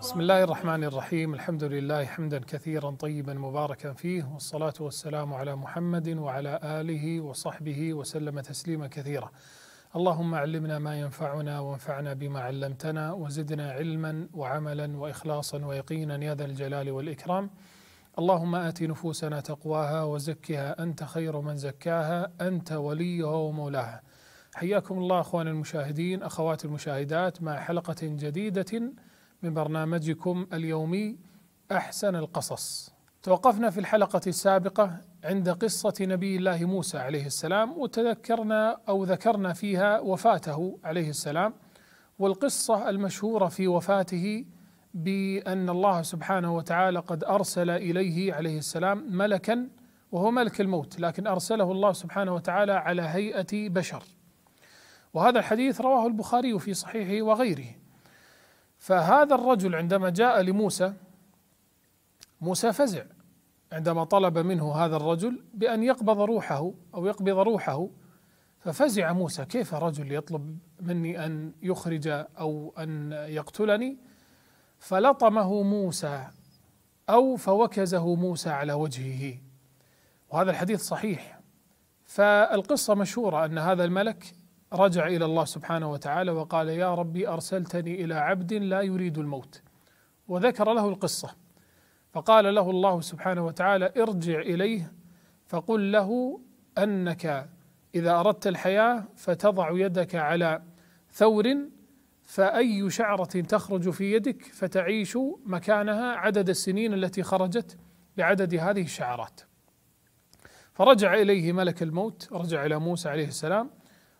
بسم الله الرحمن الرحيم الحمد لله حمدا كثيرا طيبا مباركا فيه والصلاة والسلام على محمد وعلى آله وصحبه وسلم تسليما كثيرا اللهم علمنا ما ينفعنا وانفعنا بما علمتنا وزدنا علما وعملا وإخلاصا ويقينا يا ذا الجلال والإكرام اللهم آت نفوسنا تقواها وزكها أنت خير من زكاها أنت وليها ومولاها حياكم الله أخوان المشاهدين أخوات المشاهدات مع حلقة جديدة من برنامجكم اليومي احسن القصص. توقفنا في الحلقه السابقه عند قصه نبي الله موسى عليه السلام وتذكرنا او ذكرنا فيها وفاته عليه السلام والقصه المشهوره في وفاته بان الله سبحانه وتعالى قد ارسل اليه عليه السلام ملكا وهو ملك الموت لكن ارسله الله سبحانه وتعالى على هيئه بشر. وهذا الحديث رواه البخاري في صحيحه وغيره فهذا الرجل عندما جاء لموسى موسى فزع عندما طلب منه هذا الرجل بأن يقبض روحه أو يقبض روحه ففزع موسى كيف رجل يطلب مني أن يخرج أو أن يقتلني فلطمه موسى أو فوكزه موسى على وجهه وهذا الحديث صحيح فالقصة مشهورة أن هذا الملك رجع الى الله سبحانه وتعالى وقال يا ربي ارسلتني الى عبد لا يريد الموت وذكر له القصه فقال له الله سبحانه وتعالى ارجع اليه فقل له انك اذا اردت الحياه فتضع يدك على ثور فاي شعره تخرج في يدك فتعيش مكانها عدد السنين التي خرجت لعدد هذه الشعرات فرجع اليه ملك الموت رجع الى موسى عليه السلام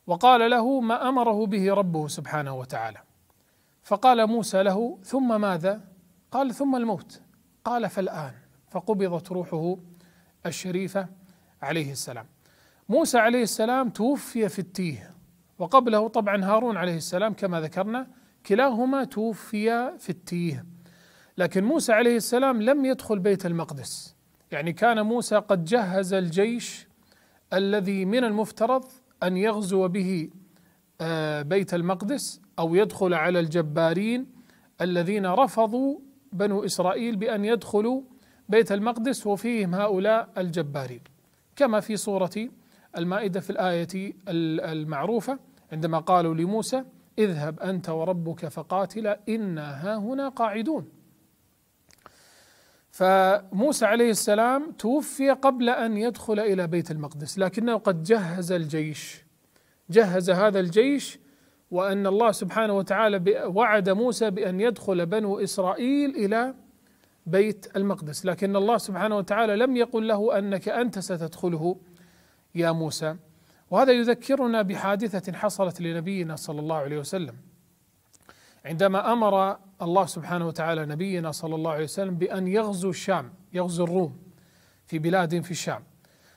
وقال له ما امره به ربه سبحانه وتعالى فقال موسى له ثم ماذا قال ثم الموت قال فالان فقبضت روحه الشريفه عليه السلام موسى عليه السلام توفي في التيه وقبله طبعا هارون عليه السلام كما ذكرنا كلاهما توفي في التيه لكن موسى عليه السلام لم يدخل بيت المقدس يعني كان موسى قد جهز الجيش الذي من المفترض أن يغزو به آه، بيت المقدس أو يدخل على الجبارين الذين رفضوا بنو إسرائيل بأن يدخلوا بيت المقدس وفيهم هؤلاء الجبارين كما في سورة المائدة في الآية المعروفة عندما قالوا لموسى اذهب أنت وربك فقاتلا إنا هاهنا قاعدون فموسى عليه السلام توفي قبل ان يدخل الى بيت المقدس لكنه قد جهز الجيش جهز هذا الجيش وان الله سبحانه وتعالى وعد موسى بان يدخل بنو اسرائيل الى بيت المقدس لكن الله سبحانه وتعالى لم يقل له انك انت ستدخله يا موسى وهذا يذكرنا بحادثه حصلت لنبينا صلى الله عليه وسلم عندما امر الله سبحانه وتعالى نبينا صلى الله عليه وسلم بان يغزو الشام يغزو الروم في بلاد في الشام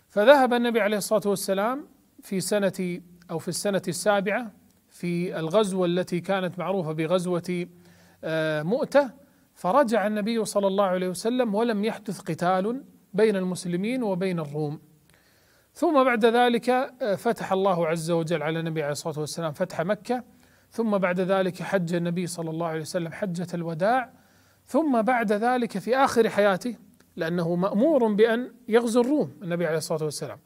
فذهب النبي عليه الصلاه والسلام في سنه او في السنه السابعه في الغزوه التي كانت معروفه بغزوه آه، مؤته فرجع النبي صلى الله عليه وسلم ولم يحدث قتال بين المسلمين وبين الروم ثم بعد ذلك آه، فتح الله عز وجل على النبي عليه الصلاه والسلام فتح مكه ثم بعد ذلك حج النبي صلى الله عليه وسلم حجة الوداع ثم بعد ذلك في آخر حياته لأنه مأمور بأن يغزو الروم النبي عليه الصلاة والسلام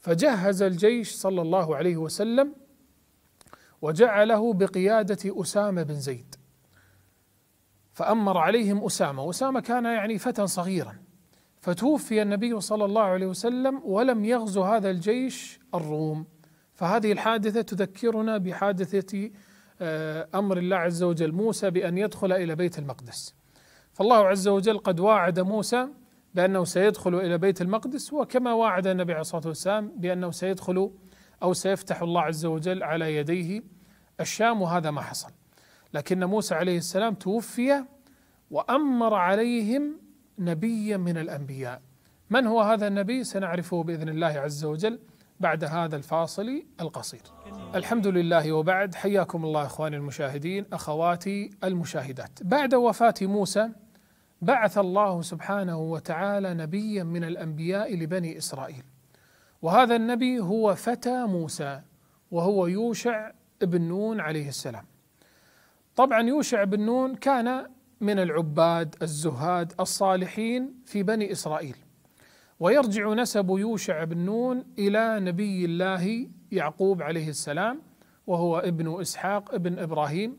فجهز الجيش صلى الله عليه وسلم وجعله بقيادة أسامة بن زيد فأمر عليهم أسامة أسامة كان يعني فتى صغيرا فتوفي النبي صلى الله عليه وسلم ولم يغزو هذا الجيش الروم فهذه الحادثة تذكرنا بحادثة آه، أمر الله عز وجل موسى بأن يدخل إلى بيت المقدس فالله عز وجل قد واعد موسى بأنه سيدخل إلى بيت المقدس وكما واعد النبي عليه الصلاة والسلام بأنه سيدخل أو سيفتح الله عز وجل على يديه الشام وهذا ما حصل لكن موسى عليه السلام توفي وأمر عليهم نبيا من الأنبياء من هو هذا النبي سنعرفه بإذن الله عز وجل بعد هذا الفاصل القصير الحمد لله وبعد حياكم الله اخواني المشاهدين اخواتي المشاهدات بعد وفاه موسى بعث الله سبحانه وتعالى نبيا من الانبياء لبني اسرائيل وهذا النبي هو فتى موسى وهو يوشع بن نون عليه السلام طبعا يوشع بن نون كان من العباد الزهاد الصالحين في بني اسرائيل ويرجع نسب يوشع بن نون إلى نبي الله يعقوب عليه السلام وهو ابن إسحاق ابن إبراهيم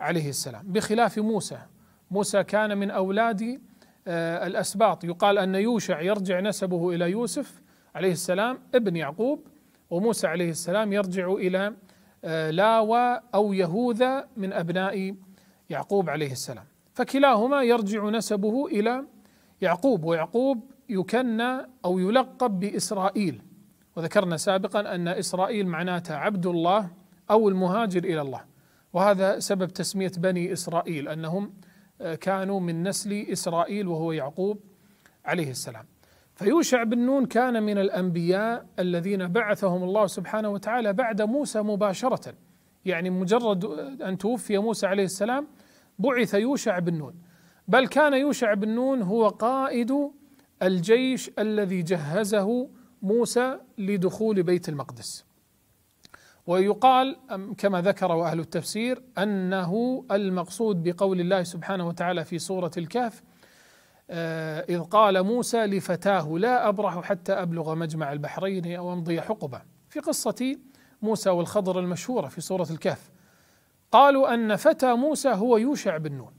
عليه السلام بخلاف موسى موسى كان من أولاد آه، الأسباط يقال أن يوشع يرجع نسبه إلى يوسف عليه السلام ابن يعقوب وموسى عليه السلام يرجع إلى آه، لاوى أو يهوذا من أبناء يعقوب عليه السلام فكلاهما يرجع نسبه إلى يعقوب ويعقوب يكنى أو يلقب بإسرائيل وذكرنا سابقا أن إسرائيل معناتها عبد الله أو المهاجر إلى الله وهذا سبب تسمية بني إسرائيل أنهم آه، كانوا من نسل إسرائيل وهو يعقوب عليه السلام فيوشع بن نون كان من الأنبياء الذين بعثهم الله سبحانه وتعالى بعد موسى مباشرة يعني مجرد آه، أن توفي موسى عليه السلام بعث يوشع بن نون بل كان يوشع بن نون هو قائد الجيش الذي جهزه موسى لدخول بيت المقدس ويقال كما ذكر اهل التفسير انه المقصود بقول الله سبحانه وتعالى في سوره الكهف آه، اذ قال موسى لفتاه لا ابرح حتى ابلغ مجمع البحرين او امضي حقبه في قصه موسى والخضر المشهوره في سوره الكهف قالوا ان فتى موسى هو يوشع بن نون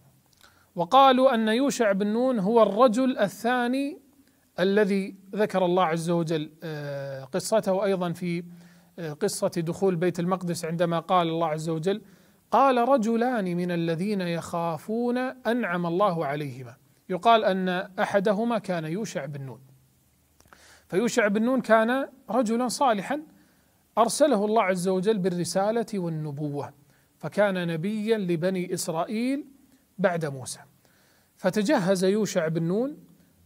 وقالوا ان يوشع بن نون هو الرجل الثاني الذي ذكر الله عز وجل آه، قصته ايضا في آه، قصه دخول بيت المقدس عندما قال الله عز وجل قال رجلان من الذين يخافون انعم الله عليهما يقال ان احدهما كان يوشع بن نون فيوشع بن نون كان رجلا صالحا ارسله الله عز وجل بالرساله والنبوه فكان نبيا لبني اسرائيل بعد موسى فتجهز يوشع بن نون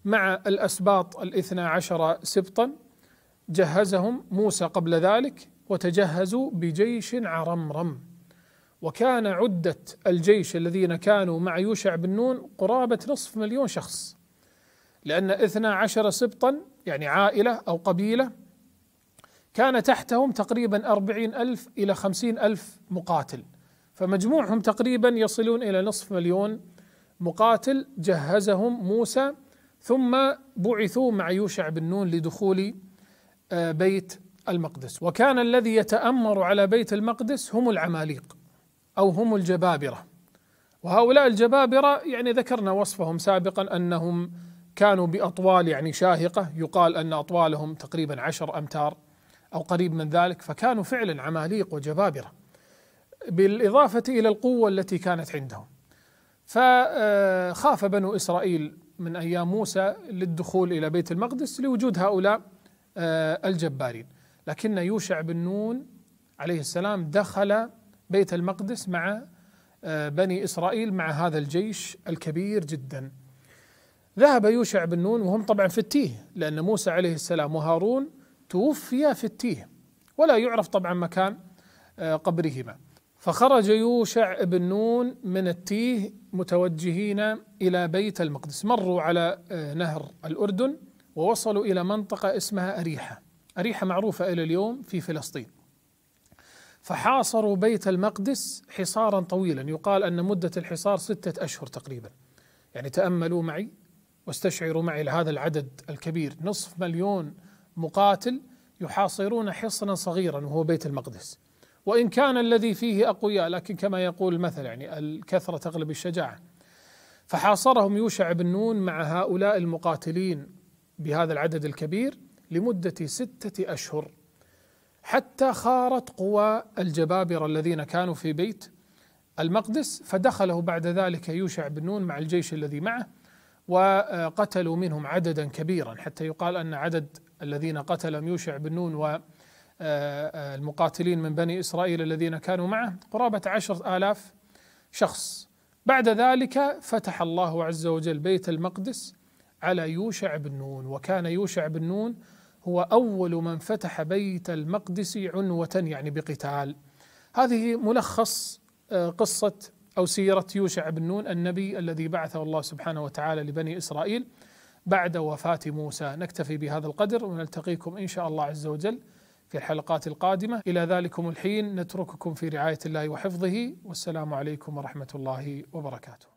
مع الأسباط الاثنى عشر سبطا جهزهم موسى قبل ذلك وتجهزوا بجيش عرمرم وكان عدة الجيش الذين كانوا مع يوشع بن نون قرابة نصف مليون شخص لأن اثنى عشر سبطا يعني عائلة أو قبيلة كان تحتهم تقريبا أربعين ألف إلى خمسين ألف مقاتل فمجموعهم تقريبا يصلون إلى نصف مليون مقاتل جهزهم موسى ثم بعثوا مع يوشع بن نون لدخول آه، بيت المقدس وكان الذي يتامر على بيت المقدس هم العماليق او هم الجبابره وهؤلاء الجبابره يعني ذكرنا وصفهم سابقا انهم كانوا باطوال يعني شاهقه يقال ان اطوالهم تقريبا عشر امتار او قريب من ذلك فكانوا فعلا عماليق وجبابره بالاضافه الى القوه التي كانت عندهم فخاف بنو اسرائيل من أيام موسى للدخول إلى بيت المقدس لوجود هؤلاء آه، الجبارين لكن يوشع بن نون عليه السلام دخل بيت المقدس مع آه، بني إسرائيل مع هذا الجيش الكبير جدا ذهب يوشع بن نون وهم طبعا في التيه لأن موسى عليه السلام وهارون توفيا في التيه ولا يعرف طبعا مكان آه، قبرهما فخرج يوشع بن نون من التيه متوجهين الى بيت المقدس، مروا على آه، نهر الاردن ووصلوا الى منطقه اسمها اريحه، اريحه معروفه الى اليوم في فلسطين. فحاصروا بيت المقدس حصارا طويلا، يقال ان مده الحصار سته اشهر تقريبا. يعني تاملوا معي واستشعروا معي هذا العدد الكبير، نصف مليون مقاتل يحاصرون حصنا صغيرا وهو بيت المقدس. وإن كان الذي فيه أقوياء لكن كما يقول المثل يعني الكثرة تغلب الشجاعة فحاصرهم يوشع بن نون مع هؤلاء المقاتلين بهذا العدد الكبير لمدة ستة أشهر حتى خارت قوى الجبابرة الذين كانوا في بيت المقدس فدخله بعد ذلك يوشع بن نون مع الجيش الذي معه وقتلوا منهم عددا كبيرا حتى يقال أن عدد الذين قتلهم يوشع بن نون المقاتلين من بني إسرائيل الذين كانوا معه قرابة عشر آلاف شخص بعد ذلك فتح الله عز وجل بيت المقدس على يوشع بن نون وكان يوشع بن نون هو أول من فتح بيت المقدس عنوة يعني بقتال هذه ملخص آه، قصة أو سيرة يوشع بن نون النبي الذي بعثه الله سبحانه وتعالى لبني إسرائيل بعد وفاة موسى نكتفي بهذا القدر ونلتقيكم إن شاء الله عز وجل في الحلقات القادمة إلى ذلكم الحين نترككم في رعاية الله وحفظه والسلام عليكم ورحمة الله وبركاته